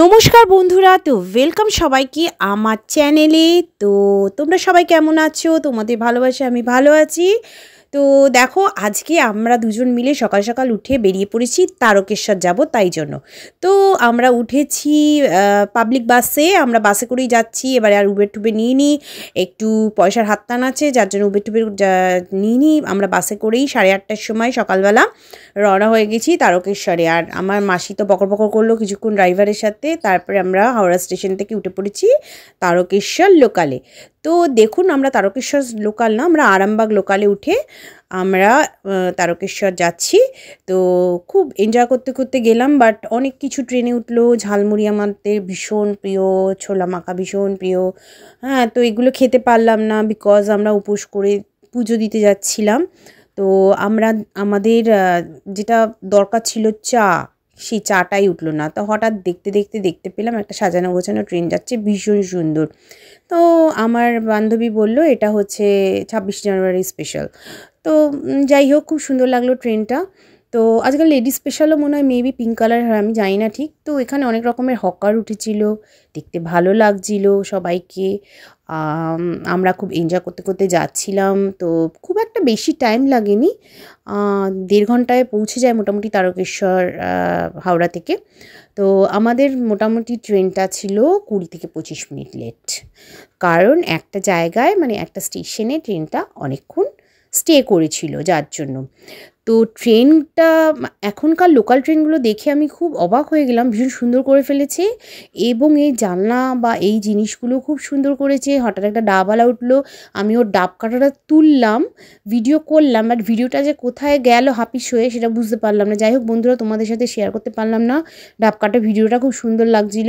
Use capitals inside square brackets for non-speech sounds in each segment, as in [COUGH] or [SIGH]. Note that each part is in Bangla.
নমস্কার বন্ধুরা তো ওয়েলকাম সবাইকে আমার চ্যানেলে তো তোমরা সবাই কেমন আছো তোমাদের ভালোবাসা আমি ভালো আছি তো দেখো আজকে আমরা দুজন মিলে সকাল সকাল উঠে বেরিয়ে পড়েছি তারকেশ্বর যাব তাই জন্য তো আমরা উঠেছি পাবলিক বাসে আমরা বাসে করেই যাচ্ছি এবারে আর উবের টুবে নিয়ে নিই একটু পয়সার হাত টান আছে যার জন্য উবের টুবের নিয়ে নিই আমরা বাসে করেই সাড়ে আটটার সময় সকালবেলা রওনা হয়ে গেছি তারকেশ্বরে আর আমার মাসি তো বকর বকর করলো কিছুক্ষণ ড্রাইভারের সাথে তারপরে আমরা হাওড়া স্টেশন থেকে উঠে পড়েছি তারকেশ্বর লোকালে তো দেখুন আমরা তারকেশ্বর লোকাল না আমরা আরামবাগ লোকালে উঠে আমরা তারকেশ্বর যাচ্ছি তো খুব এনজয় করতে করতে গেলাম বাট অনেক কিছু ট্রেনে উঠলো ঝালমুড়ি আমাদের ভীষণ প্রিয় ছোলা মাখা ভীষণ প্রিয় হ্যাঁ তো এগুলো খেতে পারলাম না বিকজ আমরা উপোস করে পুজো দিতে যাচ্ছিলাম তো আমরা আমাদের যেটা দরকার ছিল চা সেই চাটাই উঠলো না তো হঠাৎ দেখতে দেখতে দেখতে পেলাম একটা সাজানো গোছানো ট্রেন যাচ্ছে ভীষণ সুন্দর তো আমার বান্ধবী বলল এটা হচ্ছে ছাব্বিশে জানুয়ারি স্পেশাল তো যাই হোক খুব সুন্দর লাগলো ট্রেনটা তো আজকাল লেডিস স্পেশালও মনে হয় মেবি পিঙ্ক কালার আমি জানি না ঠিক তো এখানে অনেক রকমের হকার উঠেছিল দেখতে ভালো লাগছিল সবাইকে আমরা খুব এনজয় করতে করতে যাচ্ছিলাম তো খুব একটা বেশি টাইম লাগেনি দেড় ঘন্টায় পৌঁছে যায় মোটামুটি তারকেশ্বর হাওড়া থেকে তো আমাদের মোটামুটি ট্রেনটা ছিল কুড়ি থেকে পঁচিশ মিনিট লেট কারণ একটা জায়গায় মানে একটা স্টেশনে ট্রেনটা অনেকক্ষণ স্টে করেছিল যার জন্য তো ট্রেনটা এখনকার লোকাল ট্রেনগুলো দেখে আমি খুব অবাক হয়ে গেলাম ভীষণ সুন্দর করে ফেলেছে এবং এই জানলা বা এই জিনিসগুলো খুব সুন্দর করেছে হঠাৎ একটা ডাবওয়ালা উঠলো আমি ওর ডাব কাটাটা তুললাম ভিডিও করলাম বাট ভিডিওটা যে কোথায় গেল হাপিস হয়ে সেটা বুঝতে পারলাম না যাই হোক বন্ধুরা তোমাদের সাথে শেয়ার করতে পারলাম না ডাব কাটা ভিডিওটা খুব সুন্দর লাগছিল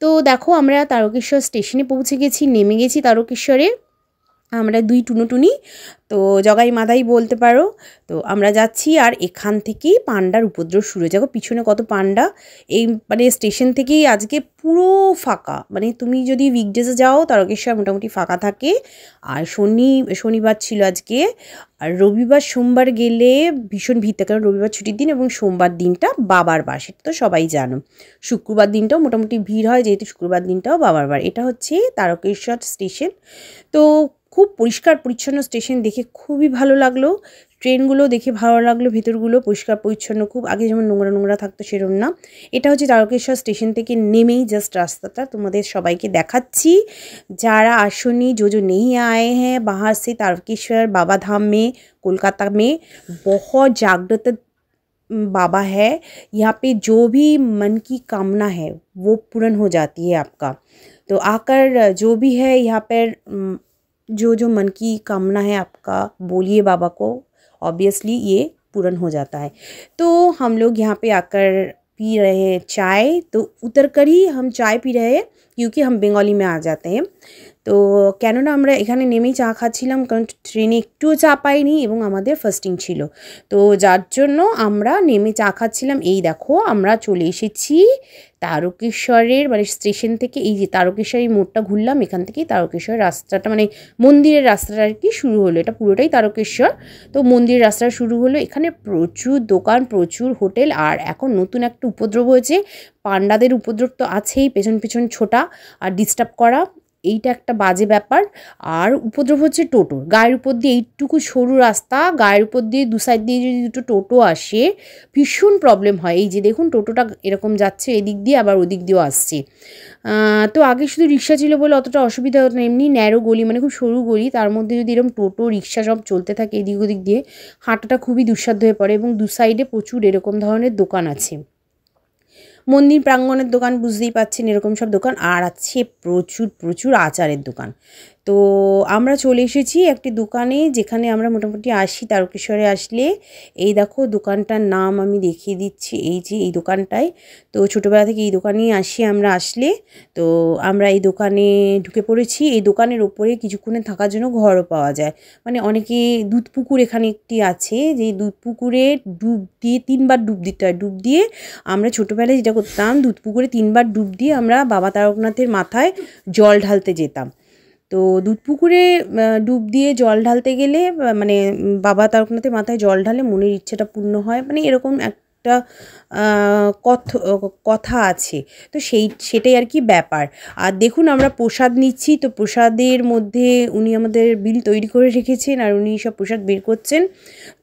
তো দেখো আমরা তারকেশ্বর স্টেশনে পৌঁছে গেছি নেমে গেছি তারকেশ্বরে আমরা দুই টুনুটুনি তো জগাই মাদাই বলতে পারো তো আমরা যাচ্ছি আর এখান থেকেই পান্ডার উপদ্রব শুরু হয়ে যাবো পিছনে কত পান্ডা এই মানে স্টেশন থেকেই আজকে পুরো ফাঁকা মানে তুমি যদি উইকডেজে যাও তারকেশ্বর মোটামুটি ফাঁকা থাকে আর শনি শনিবার ছিল আজকে আর রবিবার সোমবার গেলে ভীষণ ভিড় থাকে রবিবার ছুটির দিন এবং সোমবার দিনটা বাবার বার সেটা তো সবাই জানো শুক্রবার দিনটাও মোটামুটি ভিড় হয় যেহেতু শুক্রবার দিনটাও বাবার বার এটা হচ্ছে তারকেশ্বর স্টেশন তো খুব পুরষ্কার পুইছর্ণ স্টেশন দেখে খুবই ভালো লাগলো ট্রেন গুলো দেখে ভালো লাগলো ভিতর গুলো পুইছর্ণ খুব আগে যেমন নুংরা নুংরা থাকতো সেরকম এটা হচ্ছে তারকিশ্বর স্টেশন থেকে নেমেই জাস্ট রাস্তাটা তোমাদের সবাইকে দেখাচ্ছি যারা আসোনি যো যো নেই आए हैं बाहर से तारकिश্বর বাবা धाम में कोलकाता में बहुत जागृतता बाबा है यहां पे जो भी मन की कामना है वो पूर्ण हो जाती है आपका तो आकर जो भी है यहां पे जो जो मन की कामना है आपका बोलिए बाबा को ऑब्वियसली ये पूर्ण हो जाता है तो हम लोग यहाँ पे आकर पी रहे हैं चाय तो उतर कर ही हम चाय पी रहे हैं क्योंकि हम बंगाली में आ जाते हैं তো কেননা আমরা এখানে নেমেই চা খাচ্ছিলাম কারণ ট্রেনে একটুও চা পাইনি এবং আমাদের ফার্স্টিং ছিল তো যার জন্য আমরা নেমে চা খাচ্ছিলাম এই দেখো আমরা চলে এসেছি তারকেশ্বরের মানে স্টেশন থেকে এই যে তারকেশ্বরের মোড়টা ঘুরলাম এখান থেকেই তারকেশ্বর রাস্তাটা মানে মন্দিরের রাস্তাটা আর কি শুরু হলো এটা পুরোটাই তারকেশ্বর তো মন্দিরের রাস্তা শুরু হলো এখানে প্রচুর দোকান প্রচুর হোটেল আর এখন নতুন একটা উপদ্রব হয়েছে পান্ডাদের উপদ্রব তো আছেই পেছন পেছন ছোটা আর ডিস্টার্ব করা এইটা একটা বাজে ব্যাপার আর উপদ্রব হচ্ছে টোটোর গায়ের উপর দিয়ে এইটুকু সরু রাস্তা গায়ের উপর দিয়ে দু সাইড দিয়ে যদি দুটো টোটো আসে ভীষণ প্রবলেম হয় এই যে দেখুন টোটোটা এরকম যাচ্ছে এদিক দিয়ে আবার ওদিক দিয়েও আসছে তো আগে শুধু রিক্সা ছিল বলে অতটা অসুবিধা হতো না এমনি ন্যারো গলি মানে খুব সরু গলি তার মধ্যে যদি এরকম টোটো রিক্সা সব চলতে থাকে এদিক ওদিক দিয়ে হাঁটাটা খুবই দুঃসাধ্য হয়ে পড়ে এবং দু সাইডে প্রচুর এরকম ধরনের দোকান আছে মন্দির প্রাঙ্গণের দোকান বুঝতেই পাচ্ছেন এরকম সব দোকান আর আছে প্রচুর প্রচুর আচারের দোকান তো আমরা চলে এসেছি একটি দোকানে যেখানে আমরা মোটামুটি আসি তারকেশ্বরে আসলে এই দেখো দোকানটার নাম আমি দেখিয়ে দিচ্ছি এই যে এই দোকানটায় তো ছোটোবেলা থেকে এই দোকানেই আসি আমরা আসলে তো আমরা এই দোকানে ঢুকে পড়েছি এই দোকানের ওপরে কিছুক্ষণে থাকার জন্য ঘরও পাওয়া যায় মানে অনেকে দুধ পুকুর এখানে একটি আছে যে দুধ পুকুরে ডুব দিয়ে তিনবার ডুব দিতে হয় ডুব দিয়ে আমরা ছোটোবেলায় যেটা করতাম দুধ পুকুরে তিনবার ডুব দিয়ে আমরা বাবা তারকনাথের মাথায় জল ঢালতে যেতাম তো দুধ পুকুরে ডুব দিয়ে জল ঢালতে গেলে মানে বাবা তারকনাথের মাথায় জল ঢালে মনের ইচ্ছাটা পূর্ণ হয় মানে এরকম এক একটা কথ কথা আছে তো সেই সেটাই আর কি ব্যাপার আর দেখুন আমরা প্রসাদ নিচ্ছি তো প্রসাদের মধ্যে উনি আমাদের বিল তৈরি করে রেখেছেন আর উনি সব প্রসাদ বের করছেন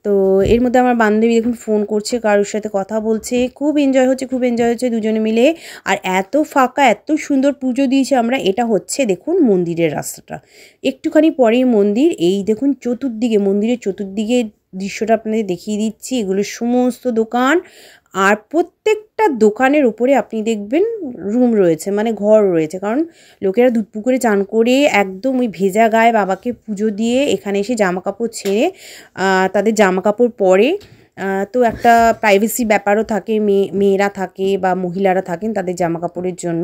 তো এর মধ্যে আমার বান্ধবী দেখুন ফোন করছে কারোর সাথে কথা বলছে খুব এনজয় হচ্ছে খুব এনজয় হচ্ছে দুজনে মিলে আর এত ফাঁকা এত সুন্দর পুজো দিয়েছে আমরা এটা হচ্ছে দেখুন মন্দিরের রাস্তাটা একটুখানি পরেই মন্দির এই দেখুন চতুর্দিকে মন্দিরের চতুর্দিকে দৃশ্যটা আপনাদের দেখিয়ে দিচ্ছি এগুলো সমস্ত দোকান আর প্রত্যেকটা দোকানের উপরে আপনি দেখবেন রুম রয়েছে মানে ঘর রয়েছে কারণ লোকেরা দুধ পুকুরে চান করে একদম ওই ভেজা গায়ে বাবাকে পুজো দিয়ে এখানে এসে জামা কাপড় ছেড়ে তাদের জামা কাপড় পরে তো একটা প্রাইভেসি ব্যাপারও থাকে মেয়ে মেয়েরা থাকে বা মহিলারা থাকেন তাদের জামা কাপড়ের জন্য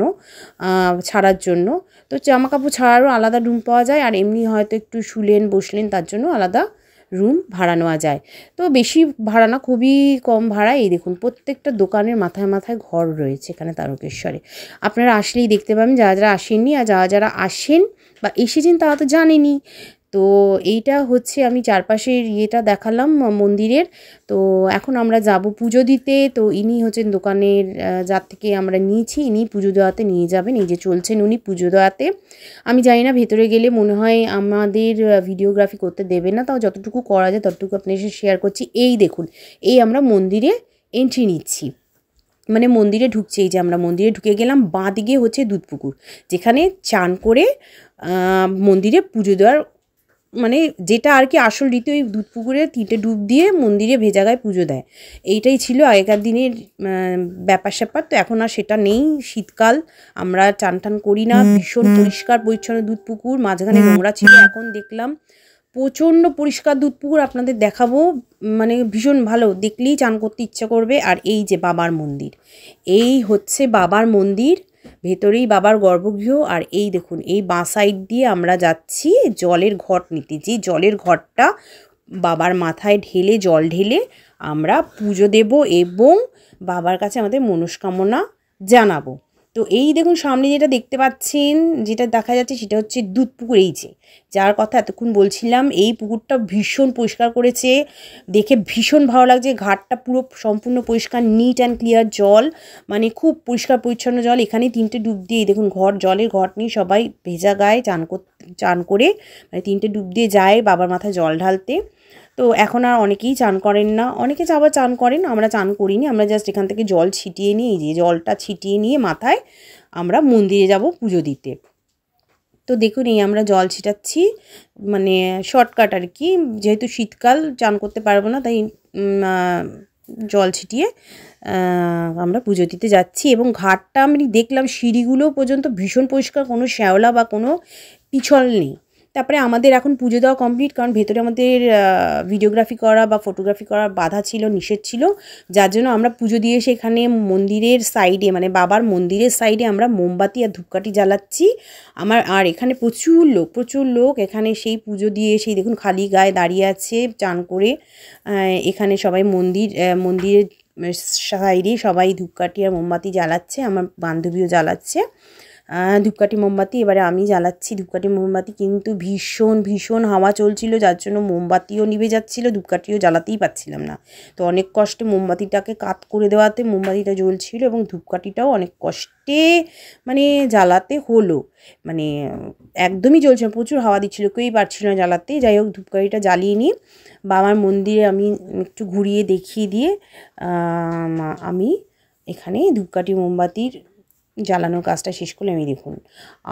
ছাড়ার জন্য তো জামা কাপড় ছাড়ারও আলাদা রুম পাওয়া যায় আর এমনি হয়তো একটু শুলেন বসলেন তার জন্য আলাদা রুম ভাড়া নেওয়া যায় তো বেশি ভাড়া না খুবই কম ভাড়া এই দেখুন প্রত্যেকটা দোকানের মাথায় মাথায় ঘর রয়েছে এখানে তারকেশ্বরে আপনারা আসলেই দেখতে পাবেন যারা যারা আসেননি আর যারা যারা আসেন বা এসেছেন তারা তো জানেনি তো এইটা হচ্ছে আমি চারপাশের ইয়েটা দেখালাম মন্দিরের তো এখন আমরা যাব পুজো দিতে তো ইনি হচ্ছেন দোকানের যার থেকে আমরা নিয়েছি ইনি পুজো দেওয়াতে নিয়ে যাবেন এই যে চলছেন উনি পুজো দেওয়াতে আমি জানি না ভেতরে গেলে মনে হয় আমাদের ভিডিওগ্রাফি করতে দেবে না তাও যতটুকু করা যায় ততটুকু আপনার সাথে শেয়ার করছি এই দেখুন এই আমরা মন্দিরে এন্ট্রি নিচ্ছি মানে মন্দিরে ঢুকছে এই যে আমরা মন্দিরে ঢুকে গেলাম বাঁ দিকে হচ্ছে দুধপুকুর যেখানে চান করে মন্দিরে পুজো দেওয়ার মানে যেটা আর কি আসল রীতি ওই দুধ পুকুরে তিনটে ডুব দিয়ে মন্দিরে ভেজা গায়ে পুজো দেয় এইটাই ছিল আগেকার দিনের ব্যাপার স্যাপার তো এখন আর সেটা নেই শীতকাল আমরা চান টান করি না ভীষণ পরিষ্কার পরিচ্ছন্ন দুধ পুকুর মাঝখানে নোংরা ছিল এখন দেখলাম প্রচণ্ড পরিষ্কার দুধ পুকুর আপনাদের দেখাবো মানে ভীষণ ভালো দেখলেই চান করতে ইচ্ছে করবে আর এই যে বাবার মন্দির এই হচ্ছে বাবার মন্দির ভেতরেই বাবার গর্ভগৃহ আর এই দেখুন এই বাঁ সাইড দিয়ে আমরা যাচ্ছি জলের ঘট নিতে যে জলের ঘটটা বাবার মাথায় ঢেলে জল ঢেলে আমরা পুজো দেব এবং বাবার কাছে আমাদের মনস্কামনা জানাবো তো এই দেখুন সামনে যেটা দেখতে পাচ্ছেন যেটা দেখা যাচ্ছে সেটা হচ্ছে দুধ পুকুর এই যে যার কথা এতক্ষণ বলছিলাম এই পুকুরটা ভীষণ পরিষ্কার করেছে দেখে ভীষণ ভালো লাগছে ঘাটটা পুরো সম্পূর্ণ পরিষ্কার নিট অ্যান্ড ক্লিয়ার জল মানে খুব পরিষ্কার পরিচ্ছন্ন জল এখানে তিনটে ডুব দিয়ে দেখুন ঘর জলের ঘট নিয়ে সবাই ভেজা গায়ে চান চান করে মানে তিনটে ডুব দিয়ে যায় বাবার মাথায় জল ঢালতে তো এখন আর অনেকেই চান করেন না অনেকে আবার চান করেন আমরা চান করিনি আমরা জাস্ট এখান থেকে জল ছিটিয়ে নিয়ে যে জলটা ছিটিয়ে নিয়ে মাথায় আমরা মন্দিরে যাব পুজো দিতে তো দেখুন এই আমরা জল ছিটাচ্ছি মানে শর্টকাট আর কি যেহেতু শীতকাল চান করতে পারবো না তাই জল ছিটিয়ে আমরা পুজো দিতে যাচ্ছি এবং ঘাটটা আমি দেখলাম সিঁড়িগুলো পর্যন্ত ভীষণ পরিষ্কার কোনো শ্যাওলা বা কোনো পিছল নেই তারপরে আমাদের এখন পুজো দেওয়া কমপ্লিট কারণ ভেতরে আমাদের ভিডিওগ্রাফি করা বা ফটোগ্রাফি করা বাধা ছিল নিষেধ ছিল যার জন্য আমরা পুজো দিয়ে সেখানে মন্দিরের সাইডে মানে বাবার মন্দিরের সাইডে আমরা মোমবাতি আর ধূপকাঠি জ্বালাচ্ছি আমার আর এখানে প্রচুর লোক প্রচুর লোক এখানে সেই পুজো দিয়ে সেই দেখুন খালি গায়ে দাঁড়িয়ে আছে চান করে এখানে সবাই মন্দির মন্দিরের সাইডে সবাই ধূপকাঠি আর মোমবাতি জ্বালাচ্ছে আমার বান্ধবীও জ্বালাচ্ছে ধূপকাঠি মোমবাতি এবারে আমি জ্বালাচ্ছি ধূপকাঠি মোমবাতি কিন্তু ভীষণ ভীষণ হাওয়া চলছিল যার জন্য মোমবাতিও নিভে যাচ্ছিল ধূপকাঠিও জ্বালাতেই পাচ্ছিলাম না তো অনেক কষ্টে মোমবাতিটাকে কাত করে দেওয়াতে মোমবাতিটা জ্বলছিল এবং ধূপকাঠিটাও অনেক কষ্টে মানে জ্বালাতে হলো মানে একদমই জ্বলছে প্রচুর হাওয়া দিচ্ছিল কেউই পারছিল না জ্বালাতে যাই হোক ধূপকাঠিটা জ্বালিয়ে নিই বাবার মন্দিরে আমি একটু ঘুরিয়ে দেখিয়ে দিয়ে আমি এখানে ধূপকাঠি মোমবাতির জ্বালানোর কাজটা শেষ করলে আমি দেখুন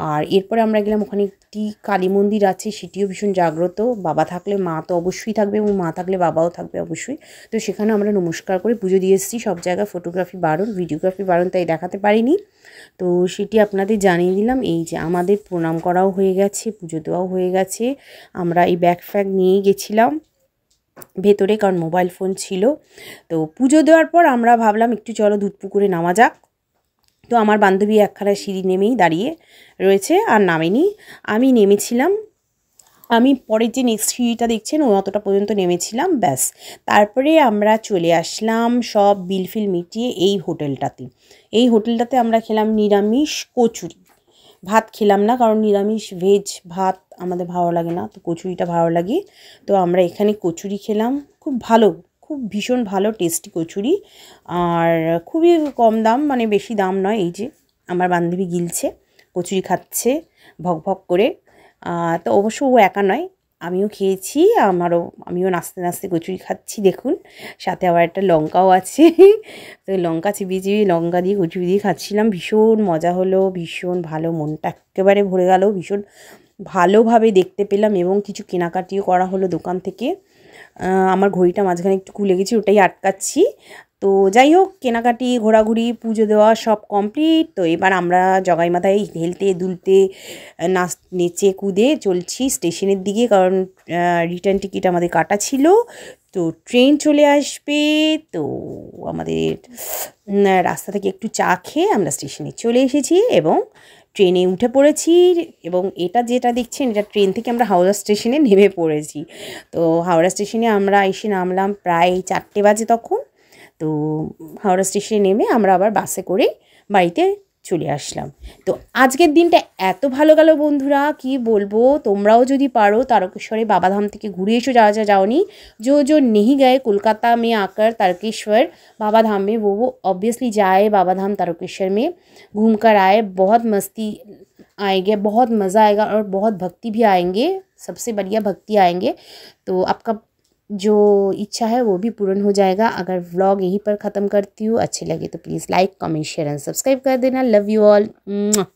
আর এরপরে আমরা গেলাম ওখানে একটি কালী মন্দির আছে সেটিও ভীষণ জাগ্রত বাবা থাকলে মা তো অবশ্যই থাকবে এবং মা থাকলে বাবাও থাকবে অবশ্যই তো সেখানে আমরা নমস্কার করে পুজো দিয়ে এসেছি সব জায়গায় ফটোগ্রাফি বারণ ভিডিওগ্রাফি বারণ তাই দেখাতে পারিনি তো সেটি আপনাদের জানিয়ে দিলাম এই যে আমাদের প্রণাম করাও হয়ে গেছে পুজো দেওয়াও হয়ে গেছে আমরা এই ব্যাগ ফ্যাগ নিয়েই গেছিলাম ভেতরে কারণ মোবাইল ফোন ছিল তো পুজো দেওয়ার পর আমরা ভাবলাম একটু চলো দুধ পুকুরে নামা যাক তো আমার বান্ধবী একখানা সিঁড়ি নেমেই দাঁড়িয়ে রয়েছে আর নামেনি আমি নেমেছিলাম আমি পরের যে নেক্সট সিঁড়িটা দেখছেন ও অতটা পর্যন্ত নেমেছিলাম ব্যাস তারপরে আমরা চলে আসলাম সব বিলফিল মিটিয়ে এই হোটেলটাতে এই হোটেলটাতে আমরা খেলাম নিরামিষ কচুরি ভাত খেলাম না কারণ নিরামিষ ভেজ ভাত আমাদের ভালো লাগে না তো কচুরিটা ভালো লাগে তো আমরা এখানে কচুরি খেলাম খুব ভালো খুব ভীষণ ভালো টেস্টি কচুরি আর খুবই কম দাম মানে বেশি দাম নয় এই যে আমার বান্ধবী গিলছে কচুরি খাচ্ছে ভক ভক করে তো অবশ্য ও একা নয় আমিও খেয়েছি আমারও আমিও নাচতে নাস্তে কচুরি খাচ্ছি দেখুন সাথে আবার একটা লঙ্কাও আছে [LAUGHS] তো লঙ্কা চিবিয়ে চিবিয়ে লঙ্কা দিয়ে কচুরি দিয়ে খাচ্ছিলাম ভীষণ মজা হলো ভীষণ ভালো মনটা একেবারে ভরে গেল ভীষণ ভালোভাবে দেখতে পেলাম এবং কিছু কেনাকাটিও করা হলো দোকান থেকে আমার ঘড়িটা মাঝখানে একটু খুলে গেছি ওটাই আটকাচ্ছি তো যাই হোক কেনাকাটি ঘোরাঘুরি পুজো দেওয়া সব কমপ্লিট তো এবার আমরা জগাই মাথায় হেলতে দুলতে নাচ নেচে কুদে চলছি স্টেশনের দিকে কারণ রিটার্ন টিকিট আমাদের কাটা ছিল তো ট্রেন চলে আসবে তো আমাদের রাস্তা থেকে একটু চা খেয়ে আমরা স্টেশনে চলে এসেছি এবং ট্রেনে উঠে পড়েছি এবং এটা যেটা দেখছেন এটা ট্রেন থেকে আমরা হাওড়া স্টেশনে নেমে পড়েছি তো হাওড়া স্টেশনে আমরা এসে নামলাম প্রায় চারটে বাজে তখন তো হাওড়া স্টেশনে নেমে আমরা আবার বাসে করে বাড়িতে चले আসলাম तो আজকের दिन एत भलो गल बंधुरा कि বলবো तुम्हरा যদি पारो तारकेश्वर बाबाधाम থেকে ঘুরে जा যাওয়া जाओ नहीं जो जो नहीं गए कोलकाता में आकर तारकेश्वर बाबाधाम में वो वो ऑब्वियसली जाए बाबाधाम तारकेश्वर में घूम कर आए बहुत मस्ती आएंगे बहुत मज़ा आएगा और बहुत भक्ति भी आएंगे सबसे बढ़िया भक्ति आएंगे तो आपका जो इच्छा है वो भी पूर्ण हो जाएगा अगर व्लॉग यहीं पर ख़त्म करती हूँ अच्छे लगे तो please like comment share and subscribe कर देना लव यू ऑल